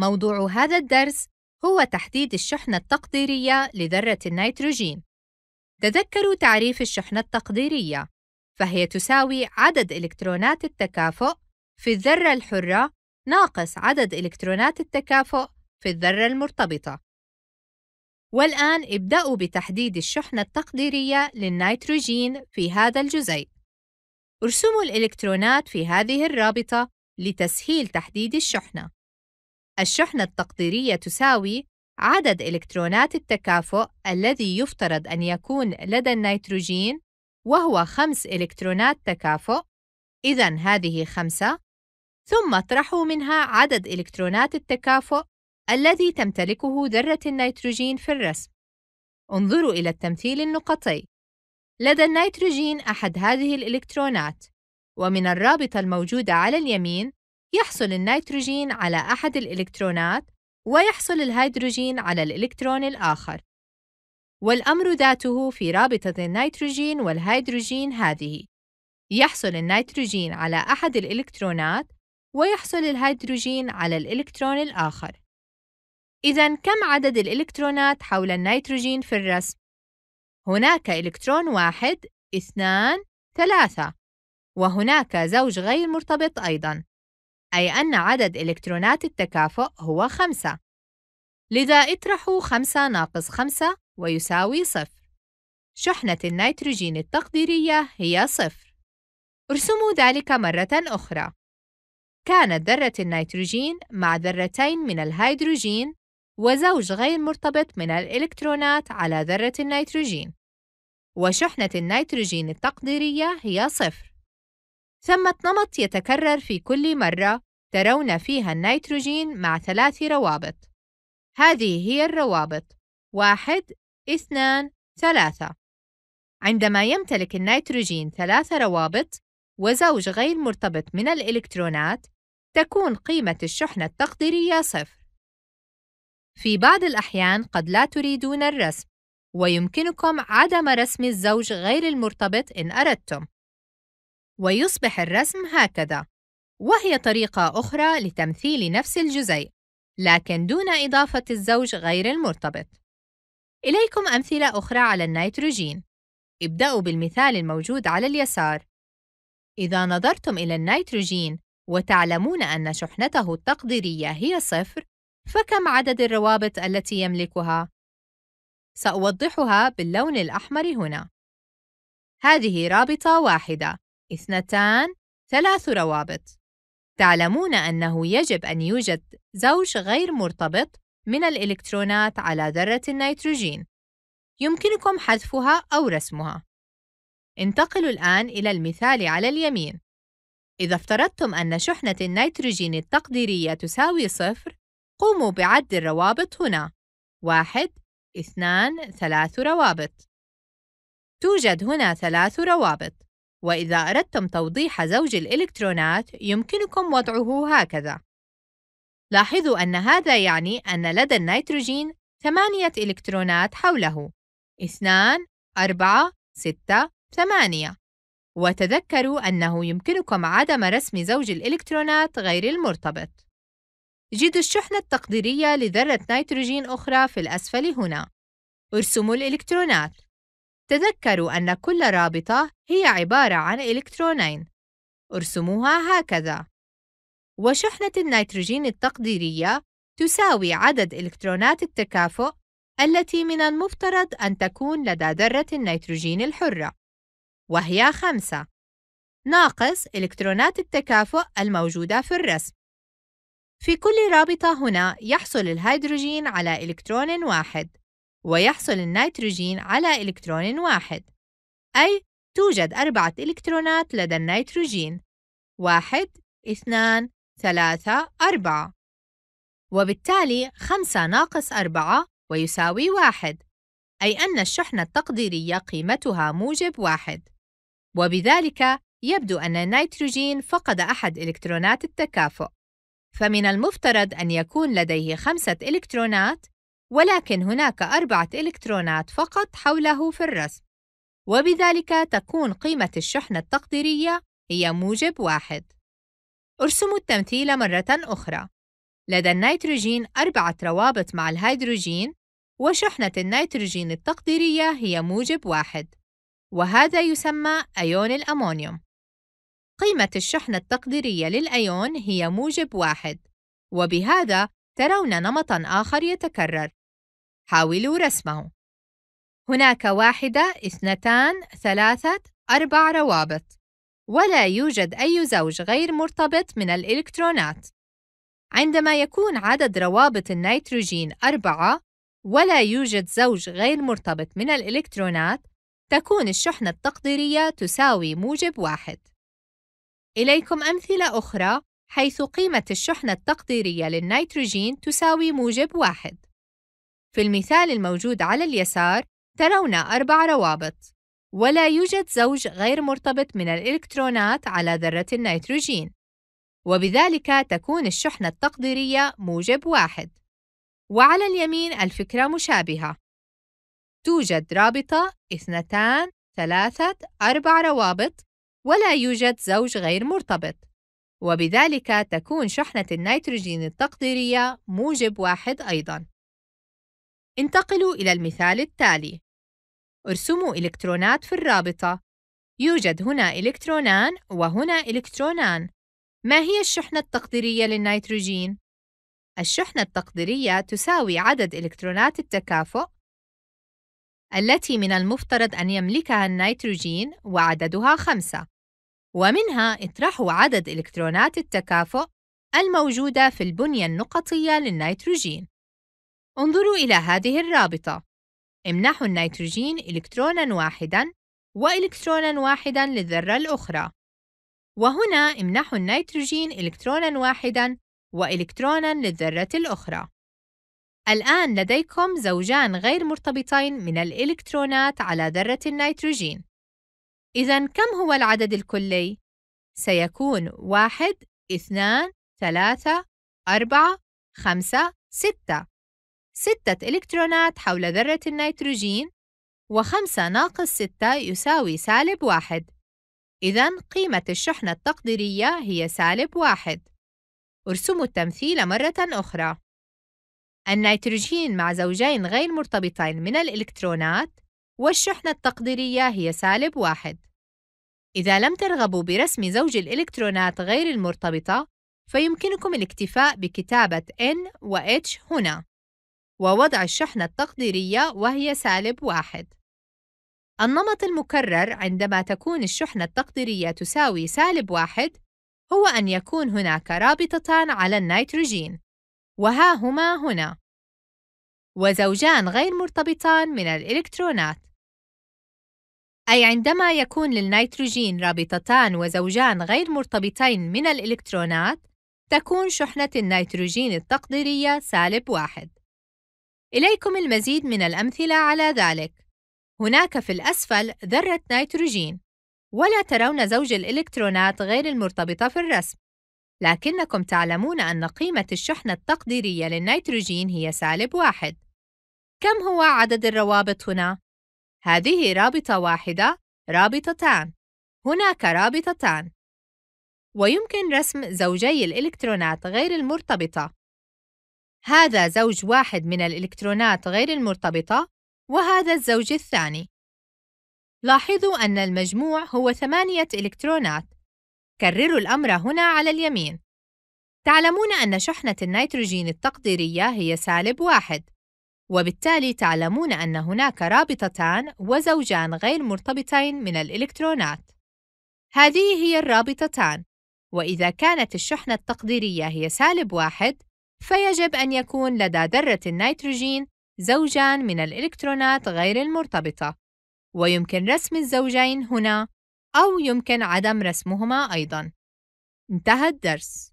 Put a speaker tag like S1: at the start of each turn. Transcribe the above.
S1: موضوع هذا الدرس هو تحديد الشحنة التقديرية لذرة النيتروجين. تذكروا تعريف الشحنة التقديرية، فهي تساوي عدد إلكترونات التكافؤ في الذرة الحرة ناقص عدد إلكترونات التكافؤ في الذرة المرتبطة. والآن ابدأوا بتحديد الشحنة التقديرية للنيتروجين في هذا الجزيء. ارسموا الإلكترونات في هذه الرابطة لتسهيل تحديد الشحنة. الشحنة التقديرية تساوي عدد إلكترونات التكافؤ الذي يفترض أن يكون لدى النيتروجين وهو خمس إلكترونات تكافؤ إذا هذه خمسة ثم اطرحوا منها عدد إلكترونات التكافؤ الذي تمتلكه ذرة النيتروجين في الرسم انظروا إلى التمثيل النقطي لدى النيتروجين أحد هذه الإلكترونات ومن الرابطة الموجودة على اليمين يحصل النيتروجين على أحد الإلكترونات ويحصل الهيدروجين على الإلكترون الآخر والأمر ذاته في رابطة النيتروجين والهيدروجين هذه يحصل النيتروجين على أحد الإلكترونات ويحصل الهيدروجين على الإلكترون الآخر إذا كم عدد الإلكترونات حول النيتروجين في الرسم؟ هناك إلكترون واحد، اثنان، ثلاثة وهناك زوج غير مرتبط أيضاً أي أن عدد إلكترونات التكافؤ هو خمسة لذا اطرحوا خمسة ناقص خمسة ويساوي صفر شحنة النيتروجين التقديرية هي صفر ارسموا ذلك مرة أخرى كانت ذرة النيتروجين مع ذرتين من الهيدروجين وزوج غير مرتبط من الإلكترونات على ذرة النيتروجين وشحنة النيتروجين التقديرية هي صفر ثمة نمط يتكرر في كل مرة ترون فيها النيتروجين مع ثلاث روابط هذه هي الروابط واحد اثنان ثلاثة عندما يمتلك النيتروجين ثلاث روابط وزوج غير مرتبط من الإلكترونات تكون قيمة الشحنة التقديرية صفر في بعض الأحيان قد لا تريدون الرسم ويمكنكم عدم رسم الزوج غير المرتبط إن أردتم ويصبح الرسم هكذا وهي طريقة أخرى لتمثيل نفس الجزيء لكن دون إضافة الزوج غير المرتبط إليكم أمثلة أخرى على النيتروجين ابدأوا بالمثال الموجود على اليسار إذا نظرتم إلى النيتروجين وتعلمون أن شحنته التقديرية هي صفر فكم عدد الروابط التي يملكها؟ سأوضحها باللون الأحمر هنا هذه رابطة واحدة اثنتان ثلاث روابط تعلمون أنه يجب أن يوجد زوج غير مرتبط من الإلكترونات على ذرة النيتروجين يمكنكم حذفها أو رسمها انتقلوا الآن إلى المثال على اليمين إذا افترضتم أن شحنة النيتروجين التقديرية تساوي صفر قوموا بعد الروابط هنا واحد اثنان ثلاث روابط توجد هنا ثلاث روابط وإذا أردتم توضيح زوج الإلكترونات يمكنكم وضعه هكذا لاحظوا أن هذا يعني أن لدى النيتروجين ثمانية إلكترونات حوله اثنان، أربعة، ستة، ثمانية وتذكروا أنه يمكنكم عدم رسم زوج الإلكترونات غير المرتبط جدوا الشحنة التقديرية لذرة نيتروجين أخرى في الأسفل هنا ارسموا الإلكترونات تذكروا أن كل رابطة هي عبارة عن إلكترونين ارسموها هكذا وشحنة النيتروجين التقديرية تساوي عدد إلكترونات التكافؤ التي من المفترض أن تكون لدى ذرة النيتروجين الحرة وهي خمسة ناقص إلكترونات التكافؤ الموجودة في الرسم في كل رابطة هنا يحصل الهيدروجين على إلكترون واحد ويحصل النيتروجين على إلكترون واحد أي توجد أربعة إلكترونات لدى النيتروجين واحد اثنان ثلاثة أربعة وبالتالي خمسة ناقص أربعة ويساوي واحد أي أن الشحنة التقديرية قيمتها موجب واحد وبذلك يبدو أن النيتروجين فقد أحد إلكترونات التكافؤ فمن المفترض أن يكون لديه خمسة إلكترونات ولكن هناك أربعة إلكترونات فقط حوله في الرسم وبذلك تكون قيمة الشحنة التقديرية هي موجب واحد ارسموا التمثيل مرة أخرى لدى النيتروجين أربعة روابط مع الهيدروجين وشحنة النيتروجين التقديرية هي موجب واحد وهذا يسمى أيون الأمونيوم قيمة الشحنة التقديرية للأيون هي موجب واحد وبهذا ترون نمطًا آخر يتكرر حاولوا رسمه هناك واحدة اثنتان ثلاثة أربع روابط ولا يوجد أي زوج غير مرتبط من الإلكترونات عندما يكون عدد روابط النيتروجين أربعة ولا يوجد زوج غير مرتبط من الإلكترونات تكون الشحنة التقديرية تساوي موجب واحد إليكم أمثلة أخرى حيث قيمة الشحنة التقديرية للنيتروجين تساوي موجب واحد في المثال الموجود على اليسار ترون أربع روابط ولا يوجد زوج غير مرتبط من الإلكترونات على ذرة النيتروجين وبذلك تكون الشحنة التقديرية موجب واحد وعلى اليمين الفكرة مشابهة توجد رابطة اثنتان ثلاثة أربع روابط ولا يوجد زوج غير مرتبط وبذلك تكون شحنة النيتروجين التقديرية موجب واحد أيضاً انتقلوا إلى المثال التالي ارسموا إلكترونات في الرابطة يوجد هنا إلكترونان وهنا إلكترونان ما هي الشحنة التقديرية للنيتروجين؟ الشحنة التقديرية تساوي عدد إلكترونات التكافؤ التي من المفترض أن يملكها النيتروجين وعددها خمسة ومنها اطرحوا عدد إلكترونات التكافؤ الموجودة في البنية النقطية للنيتروجين انظروا إلى هذه الرابطة امنحوا النيتروجين إلكترونا واحداً وإلكترونا واحداً للذرة الأخرى وهنا امنحوا النيتروجين إلكترونا واحداً وإلكترونا للذرة الأخرى الآن لديكم زوجان غير مرتبطين من الإلكترونات على ذرة النيتروجين إذا كم هو العدد الكلي؟ سيكون واحد، اثنان، ثلاثة، أربعة، خمسة، ستة ستة إلكترونات حول ذرة النيتروجين وخمسة ناقص ستة يساوي سالب واحد إذا قيمة الشحنة التقديرية هي سالب واحد ارسموا التمثيل مرة أخرى النيتروجين مع زوجين غير مرتبطين من الإلكترونات والشحنة التقديرية هي سالب واحد إذا لم ترغبوا برسم زوج الإلكترونات غير المرتبطة فيمكنكم الاكتفاء بكتابة N و H هنا ووضع الشحنة التقديرية وهي سالب واحد. النمط المكرر عندما تكون الشحنة التقديرية تساوي سالب واحد هو أن يكون هناك رابطتان على النيتروجين، وها هما هنا، وزوجان غير مرتبطان من الإلكترونات. أي عندما يكون للنيتروجين رابطتان وزوجان غير مرتبطين من الإلكترونات، تكون شحنة النيتروجين التقديرية سالب واحد. إليكم المزيد من الأمثلة على ذلك هناك في الأسفل ذرة نيتروجين ولا ترون زوج الإلكترونات غير المرتبطة في الرسم لكنكم تعلمون أن قيمة الشحنة التقديرية للنيتروجين هي سالب واحد كم هو عدد الروابط هنا؟ هذه رابطة واحدة رابطتان هناك رابطتان ويمكن رسم زوجي الإلكترونات غير المرتبطة هذا زوج واحد من الإلكترونات غير المرتبطة وهذا الزوج الثاني لاحظوا أن المجموع هو ثمانية إلكترونات كرروا الأمر هنا على اليمين تعلمون أن شحنة النيتروجين التقديرية هي سالب واحد وبالتالي تعلمون أن هناك رابطتان وزوجان غير مرتبطين من الإلكترونات هذه هي الرابطتان وإذا كانت الشحنة التقديرية هي سالب واحد فيجب أن يكون لدى ذرة النيتروجين زوجان من الإلكترونات غير المرتبطة ويمكن رسم الزوجين هنا أو يمكن عدم رسمهما أيضاً انتهى الدرس